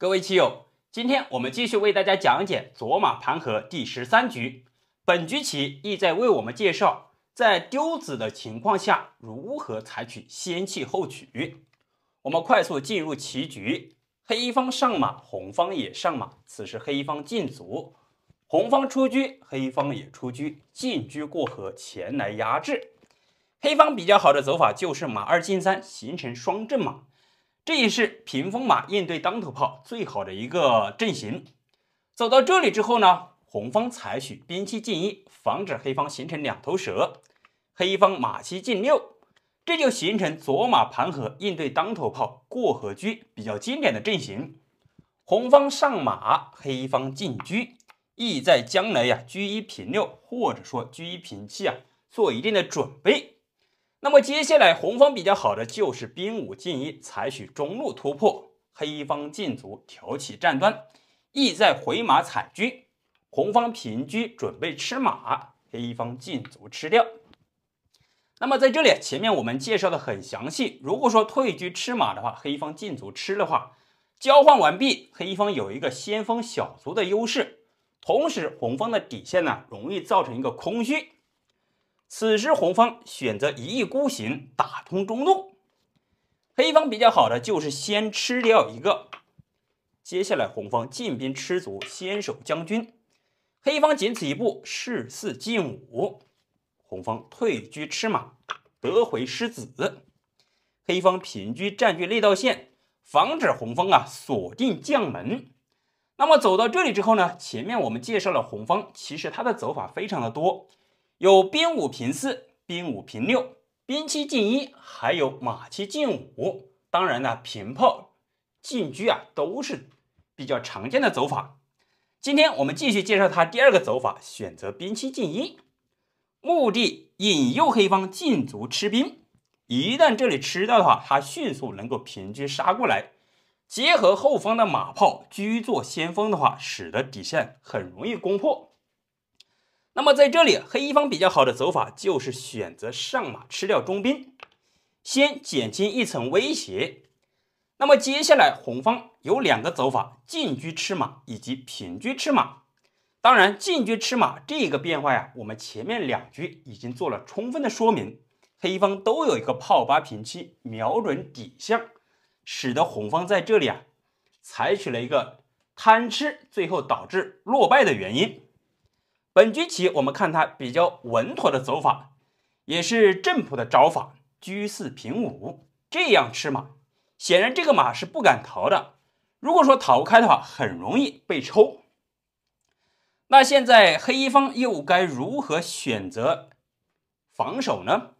各位棋友，今天我们继续为大家讲解左马盘河第十三局。本局棋意在为我们介绍，在丢子的情况下如何采取先弃后取。我们快速进入棋局，黑方上马，红方也上马。此时黑方进卒，红方出车，黑方也出车，进车过河前来压制。黑方比较好的走法就是马二进三，形成双正马。这也是屏风马应对当头炮最好的一个阵型。走到这里之后呢，红方采取兵七进一，防止黑方形成两头蛇。黑方马七进六，这就形成左马盘河应对当头炮过河车比较经典的阵型。红方上马，黑方进车，意在将来呀，车一平六或者说车一平七啊，做一定的准备。那么接下来红方比较好的就是兵五进一，采取中路突破，黑方进卒挑起战端，意在回马踩车，红方平车准备吃马，黑方进卒吃掉。那么在这里前面我们介绍的很详细，如果说退车吃马的话，黑方进卒吃的话，交换完毕，黑方有一个先锋小卒的优势，同时红方的底线呢容易造成一个空虚。此时红方选择一意孤行打通中路，黑方比较好的就是先吃掉一个，接下来红方进兵吃卒，先守将军，黑方仅此一步势四进五，红方退居吃马得回失子，黑方平车占据内道线，防止红方啊锁定将门。那么走到这里之后呢，前面我们介绍了红方，其实它的走法非常的多。有兵五平四、兵五平六、兵七进一，还有马七进五。当然呢，平炮进车啊，都是比较常见的走法。今天我们继续介绍它第二个走法，选择兵七进一，目的引诱黑方进卒吃兵。一旦这里吃到的话，他迅速能够平车杀过来，结合后方的马炮居做先锋的话，使得底线很容易攻破。那么在这里，黑方比较好的走法就是选择上马吃掉中兵，先减轻一层威胁。那么接下来红方有两个走法：进车吃马以及平车吃马。当然，进车吃马这个变化呀，我们前面两局已经做了充分的说明。黑方都有一个炮八平七，瞄准底象，使得红方在这里啊，采取了一个贪吃，最后导致落败的原因。本局棋我们看它比较稳妥的走法，也是正谱的招法，居四平五这样吃马。显然这个马是不敢逃的，如果说逃开的话，很容易被抽。那现在黑方又该如何选择防守呢？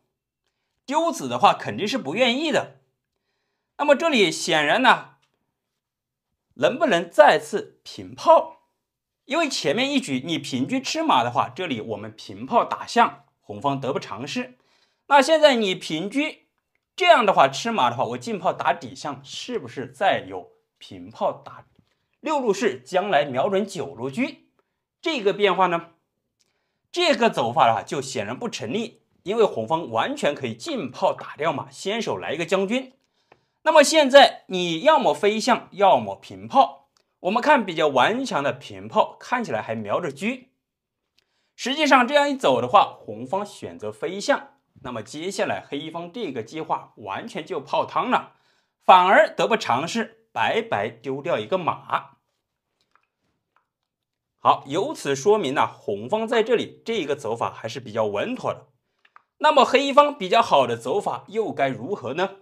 丢子的话肯定是不愿意的。那么这里显然呢，能不能再次平炮？因为前面一局你平车吃马的话，这里我们平炮打象，红方得不偿失。那现在你平车这样的话吃马的话，我进炮打底象，是不是再有平炮打六路士，将来瞄准九路车这个变化呢？这个走法啊，就显然不成立，因为红方完全可以进炮打掉马，先手来一个将军。那么现在你要么飞象，要么平炮。我们看比较顽强的平炮，看起来还瞄着车，实际上这样一走的话，红方选择飞象，那么接下来黑方这个计划完全就泡汤了，反而得不偿失，白白丢掉一个马。好，由此说明呢，红方在这里这一个走法还是比较稳妥的。那么黑方比较好的走法又该如何呢？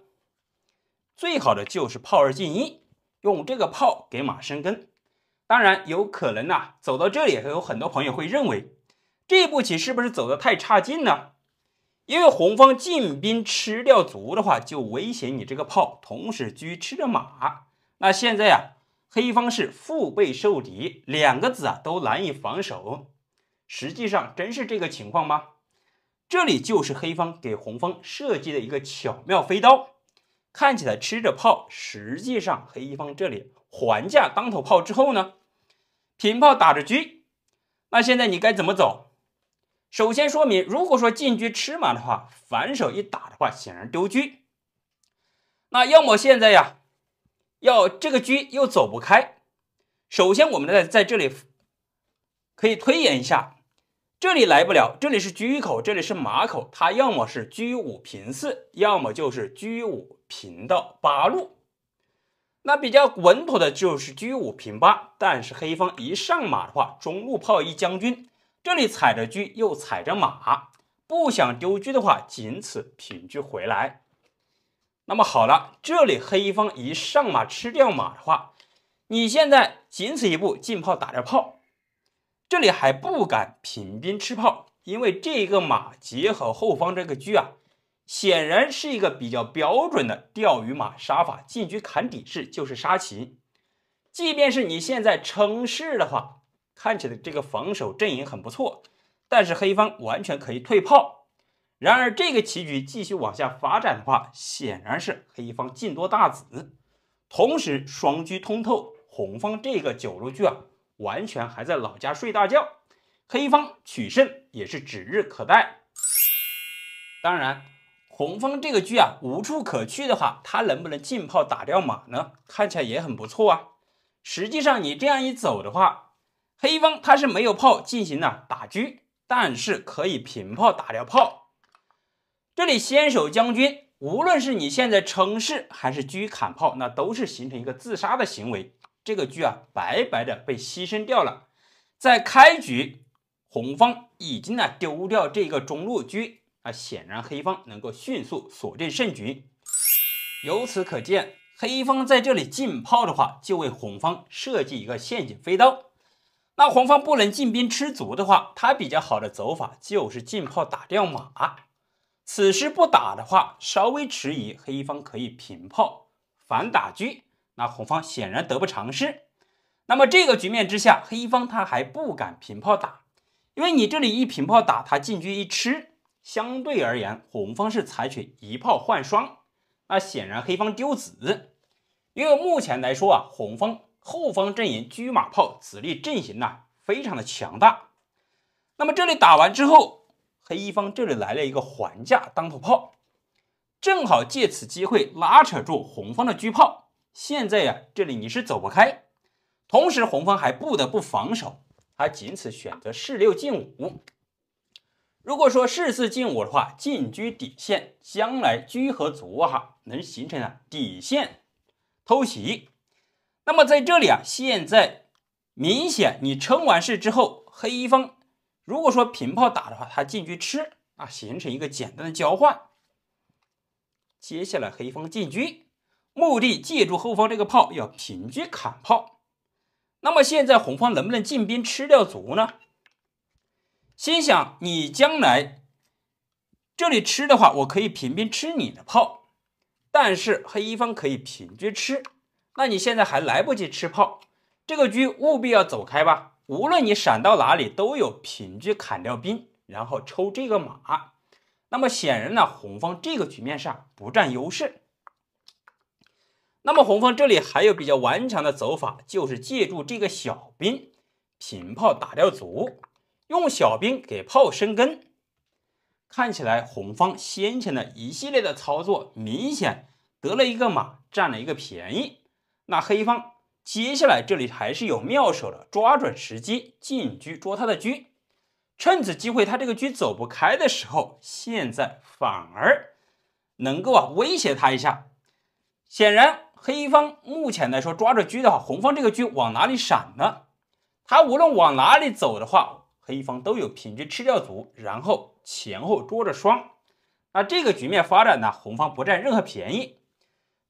最好的就是炮二进一。用这个炮给马生根，当然有可能呐。走到这里，有很多朋友会认为这步棋是不是走得太差劲了？因为红方进兵吃掉卒的话，就威胁你这个炮同时车吃着马。那现在呀，黑方是腹背受敌，两个子啊都难以防守。实际上，真是这个情况吗？这里就是黑方给红方设计的一个巧妙飞刀。看起来吃着炮，实际上黑方这里还价当头炮之后呢，平炮打着车，那现在你该怎么走？首先说明，如果说进车吃马的话，反手一打的话，显然丢车。那要么现在呀，要这个车又走不开。首先我们在在这里可以推演一下，这里来不了，这里是车口，这里是马口，它要么是车五平四，要么就是车五。平到八路，那比较稳妥的就是车五平八，但是黑方一上马的话，中路炮一将军，这里踩着车又踩着马，不想丢车的话，仅此平车回来。那么好了，这里黑方一上马吃掉马的话，你现在仅此一步进炮打着炮，这里还不敢平兵吃炮，因为这个马结合后方这个车啊。显然是一个比较标准的钓鱼马杀法，进车砍底势就是杀棋。即便是你现在称势的话，看起来这个防守阵营很不错，但是黑方完全可以退炮。然而这个棋局继续往下发展的话，显然是黑方进多大子，同时双车通透，红方这个九路车啊，完全还在老家睡大觉，黑方取胜也是指日可待。当然。红方这个车啊无处可去的话，它能不能进炮打掉马呢？看起来也很不错啊。实际上你这样一走的话，黑方它是没有炮进行呢打车，但是可以平炮打掉炮。这里先手将军，无论是你现在称势还是车砍炮，那都是形成一个自杀的行为。这个车啊白白的被牺牲掉了。在开局红方已经呢丢掉这个中路车。那显然黑方能够迅速锁定胜局。由此可见，黑方在这里进炮的话，就为红方设计一个陷阱飞刀。那红方不能进兵吃卒的话，他比较好的走法就是进炮打掉马。此时不打的话，稍微迟疑，黑方可以平炮反打车。那红方显然得不偿失。那么这个局面之下，黑方他还不敢平炮打，因为你这里一平炮打，他进车一吃。相对而言，红方是采取一炮换双，那显然黑方丢子，因为目前来说啊，红方后方阵营车马炮子力阵型呢非常的强大。那么这里打完之后，黑方这里来了一个还价当头炮，正好借此机会拉扯住红方的车炮。现在呀，这里你是走不开，同时红方还不得不防守，他仅此选择仕六进五。如果说士四进五的话，进居底线，将来居和卒啊，能形成啊底线偷袭。那么在这里啊，现在明显你撑完士之后，黑方如果说平炮打的话，他进去吃啊，形成一个简单的交换。接下来黑方进居，目的借助后方这个炮要平车砍炮。那么现在红方能不能进兵吃掉卒呢？心想你将来这里吃的话，我可以平兵吃你的炮；但是黑方可以平车吃，那你现在还来不及吃炮，这个车务必要走开吧。无论你闪到哪里，都有平车砍掉兵，然后抽这个马。那么显然呢，红方这个局面上不占优势。那么红方这里还有比较顽强的走法，就是借助这个小兵平炮打掉卒。用小兵给炮生根，看起来红方先前的一系列的操作明显得了一个马，占了一个便宜。那黑方接下来这里还是有妙手的，抓准时机进车捉他的车，趁此机会他这个车走不开的时候，现在反而能够啊威胁他一下。显然黑方目前来说抓着车的话，红方这个车往哪里闪呢？他无论往哪里走的话。黑方都有平车吃掉卒，然后前后捉着双，那这个局面发展呢？红方不占任何便宜。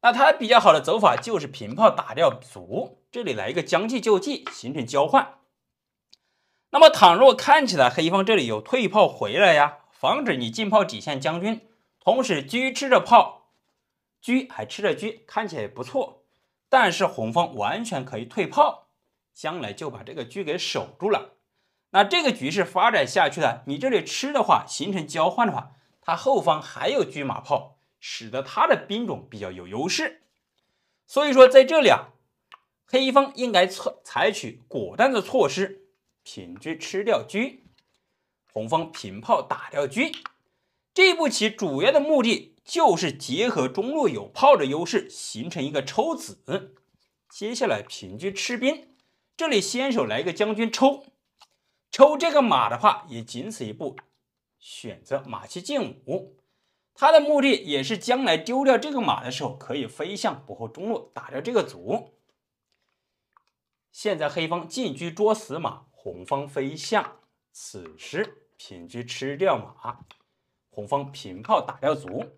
那他比较好的走法就是平炮打掉卒，这里来一个将计就计，形成交换。那么倘若看起来黑方这里有退炮回来呀，防止你进炮底线将军，同时车吃着炮，车还吃着车，看起来不错。但是红方完全可以退炮，将来就把这个车给守住了。那这个局势发展下去了，你这里吃的话，形成交换的话，它后方还有车马炮，使得它的兵种比较有优势。所以说在这里啊，黑方应该采采取果断的措施，平车吃掉车。红方平炮打掉车。这步棋主要的目的就是结合中路有炮的优势，形成一个抽子。接下来平车吃兵，这里先手来一个将军抽。抽这个马的话，也仅此一步。选择马七进五，它的目的也是将来丢掉这个马的时候，可以飞象补后中路，打掉这个卒。现在黑方进车捉死马，红方飞象，此时平车吃掉马，红方平炮打掉卒。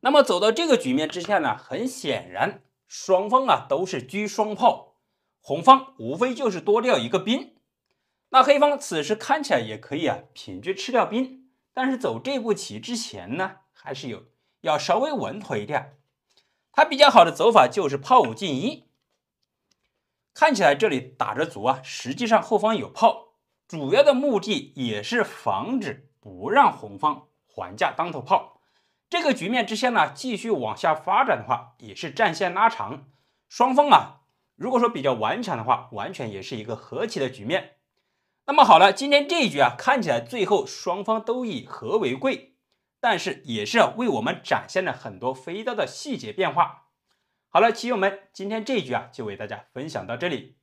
那么走到这个局面之下呢，很显然双方啊都是车双炮，红方无非就是多掉一个兵。那黑方此时看起来也可以啊，平车吃掉兵。但是走这步棋之前呢，还是有要稍微稳妥一点。他比较好的走法就是炮五进一。看起来这里打着卒啊，实际上后方有炮，主要的目的也是防止不让红方还价当头炮。这个局面之下呢，继续往下发展的话，也是战线拉长，双方啊，如果说比较顽强的话，完全也是一个和棋的局面。那么好了，今天这一局啊，看起来最后双方都以和为贵，但是也是为我们展现了很多飞刀的细节变化。好了，棋友们，今天这一局啊，就为大家分享到这里。